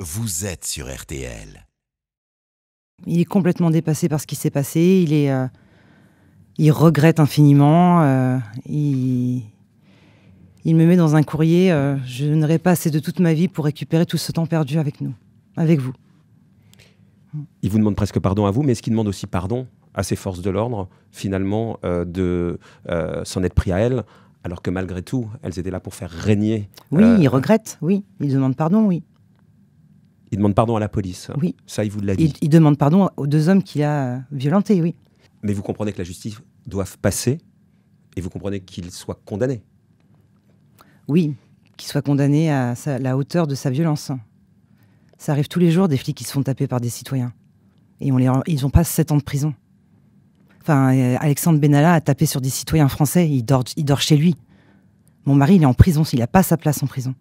Vous êtes sur RTL. Il est complètement dépassé par ce qui s'est passé. Il est, euh, il regrette infiniment. Euh, il, me met dans un courrier. Euh, je n'aurai pas assez de toute ma vie pour récupérer tout ce temps perdu avec nous, avec vous. Il vous demande presque pardon à vous, mais est-ce qu'il demande aussi pardon à ses forces de l'ordre, finalement, de s'en être pris à elle, alors que malgré tout, elles étaient là pour faire régner. Oui, il regrette. Oui, il demande pardon. Oui. Il demande pardon à la police. Oui. Ça, il vous l'a dit. Il, demande pardon aux deux hommes qu'il a euh, violentés, oui. Mais vous comprenez que la justice doit passer et vous comprenez qu'il soit condamné. Oui, qu'il soit condamné à la hauteur de sa violence. Ça arrive tous les jours des flics qui se font taper par des citoyens. Et on ils ont pas sept ans de prison. Enfin, euh, Alexandre Benalla a tapé sur des citoyens français. Il dort, il dort chez lui. Mon mari, il est en prison. Il n'a pas sa place en prison.